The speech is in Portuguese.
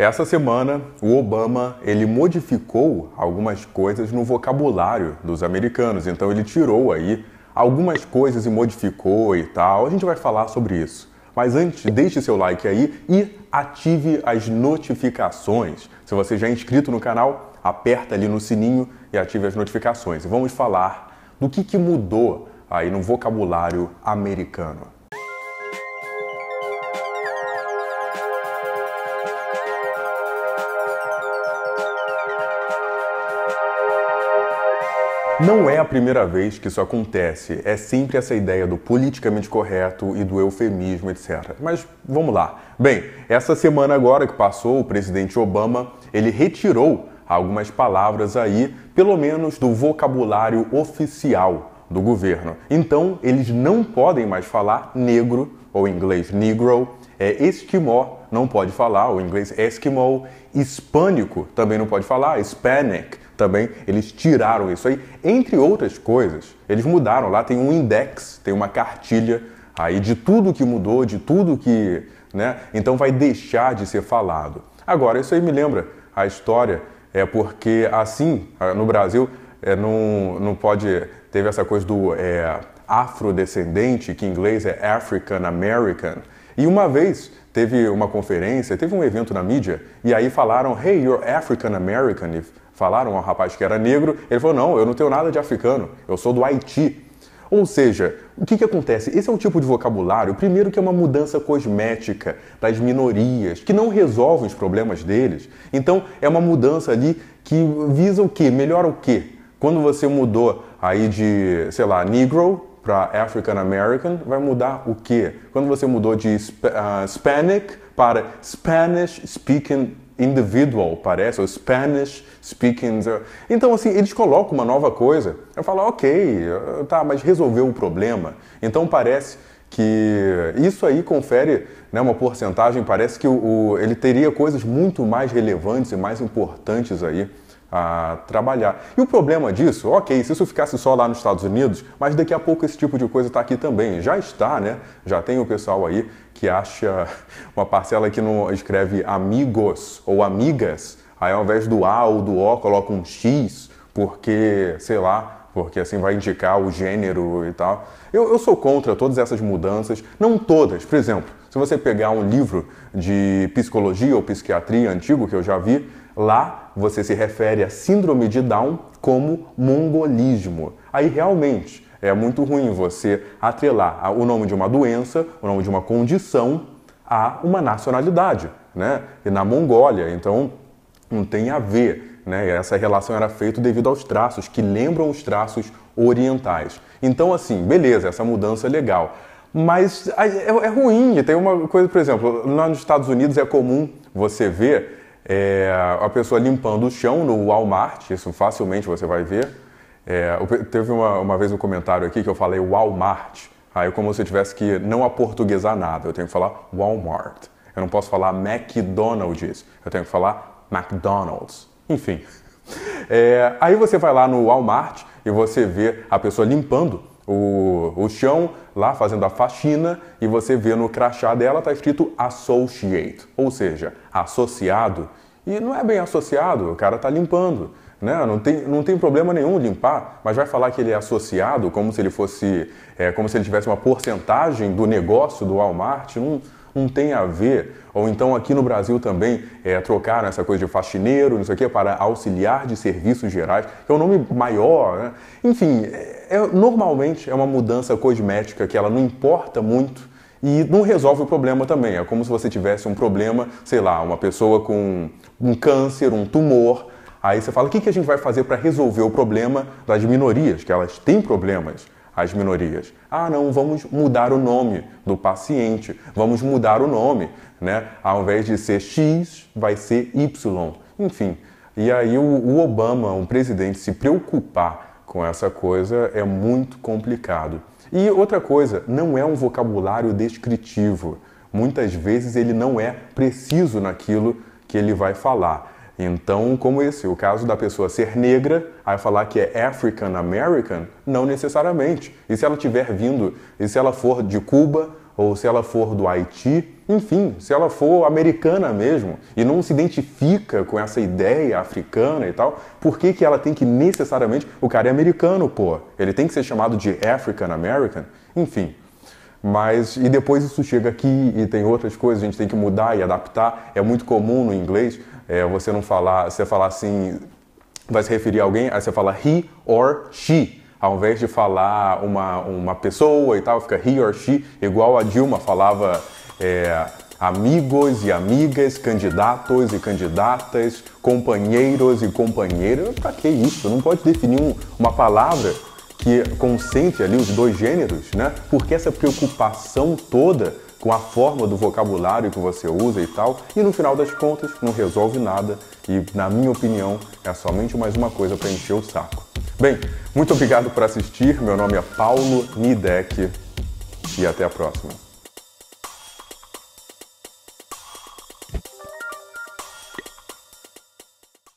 Essa semana, o Obama ele modificou algumas coisas no vocabulário dos americanos. Então ele tirou aí algumas coisas e modificou e tal. A gente vai falar sobre isso. Mas antes, deixe seu like aí e ative as notificações. Se você já é inscrito no canal, aperta ali no sininho e ative as notificações. vamos falar do que, que mudou aí no vocabulário americano. Não é a primeira vez que isso acontece, é sempre essa ideia do politicamente correto e do eufemismo, etc. Mas vamos lá. Bem, essa semana agora que passou, o presidente Obama, ele retirou algumas palavras aí, pelo menos do vocabulário oficial do governo. Então, eles não podem mais falar negro ou inglês negro, é esquimó não pode falar, o inglês esquimó, hispânico também não pode falar, hispanic também eles tiraram isso aí. Entre outras coisas, eles mudaram. Lá tem um index, tem uma cartilha aí de tudo que mudou, de tudo que. Né? Então vai deixar de ser falado. Agora, isso aí me lembra a história, é porque assim, no Brasil, é, não, não pode. Teve essa coisa do é, afrodescendente, que em inglês é African American. E uma vez teve uma conferência, teve um evento na mídia, e aí falaram: Hey, you're African American falaram ao rapaz que era negro, ele falou: Não, eu não tenho nada de africano, eu sou do Haiti. Ou seja, o que, que acontece? Esse é um tipo de vocabulário, primeiro, que é uma mudança cosmética das minorias, que não resolve os problemas deles. Então, é uma mudança ali que visa o quê? Melhora o quê? Quando você mudou aí de, sei lá, negro para African American, vai mudar o quê? Quando você mudou de uh, Hispanic para Spanish Speaking individual, parece, ou Spanish speaking. Então, assim, eles colocam uma nova coisa. Eu falo, ok, tá, mas resolveu o problema. Então, parece que isso aí confere né, uma porcentagem, parece que o, o, ele teria coisas muito mais relevantes e mais importantes aí a trabalhar. E o problema disso, ok, se isso ficasse só lá nos Estados Unidos, mas daqui a pouco esse tipo de coisa está aqui também. Já está, né? Já tem o pessoal aí que acha uma parcela que não escreve amigos ou amigas, aí ao invés do A ou do O coloca um X, porque, sei lá, porque assim vai indicar o gênero e tal. Eu, eu sou contra todas essas mudanças, não todas. Por exemplo, se você pegar um livro de psicologia ou psiquiatria antigo que eu já vi, Lá você se refere à síndrome de Down como mongolismo. Aí realmente é muito ruim você atrelar o nome de uma doença, o nome de uma condição a uma nacionalidade, né? E na Mongólia, então não tem a ver, né? Essa relação era feita devido aos traços que lembram os traços orientais. Então assim, beleza, essa mudança é legal. Mas é, é, ruim, tem uma coisa, por exemplo, lá nos Estados Unidos é comum você ver é, a pessoa limpando o chão no Walmart, isso facilmente você vai ver. É, teve uma, uma vez um comentário aqui que eu falei Walmart. Aí, como se eu tivesse que não aportuguesar nada, eu tenho que falar Walmart. Eu não posso falar McDonald's, eu tenho que falar McDonald's. Enfim. É, aí você vai lá no Walmart e você vê a pessoa limpando o, o chão lá fazendo a faxina e você vê no crachá dela está escrito associate, ou seja, associado. E não é bem associado, o cara está limpando. Né? Não, tem, não tem problema nenhum limpar, mas vai falar que ele é associado como se ele fosse, é, como se ele tivesse uma porcentagem do negócio do Walmart. Não, não tem a ver. Ou então aqui no Brasil também é, trocaram essa coisa de faxineiro, não sei o quê, para auxiliar de serviços gerais, que é um nome maior. Né? Enfim, é, é, normalmente é uma mudança cosmética que ela não importa muito e não resolve o problema também. É como se você tivesse um problema, sei lá, uma pessoa com um câncer, um tumor. Aí você fala, o que, que a gente vai fazer para resolver o problema das minorias, que elas têm problemas as minorias. Ah, não, vamos mudar o nome do paciente, vamos mudar o nome, né? Ao invés de ser X, vai ser Y. Enfim, e aí o, o Obama, um presidente, se preocupar com essa coisa é muito complicado. E outra coisa, não é um vocabulário descritivo. Muitas vezes ele não é preciso naquilo que ele vai falar. Então, como esse, o caso da pessoa ser negra, aí falar que é African American, não necessariamente. E se ela tiver vindo, e se ela for de Cuba, ou se ela for do Haiti, enfim, se ela for americana mesmo e não se identifica com essa ideia africana e tal, por que, que ela tem que necessariamente. O cara é americano, pô, ele tem que ser chamado de African American, enfim. Mas, e depois isso chega aqui e tem outras coisas, a gente tem que mudar e adaptar. É muito comum no inglês é, você não falar, você falar assim, vai se referir a alguém, aí você fala he or she. Ao invés de falar uma, uma pessoa e tal, fica he or she, igual a Dilma falava é, amigos e amigas, candidatos e candidatas, companheiros e companheiras. Pra que isso? Não pode definir um, uma palavra que consente ali os dois gêneros, né? Porque essa preocupação toda com a forma do vocabulário que você usa e tal, e no final das contas não resolve nada e, na minha opinião, é somente mais uma coisa para encher o saco. Bem, muito obrigado por assistir. Meu nome é Paulo Nideck e até a próxima.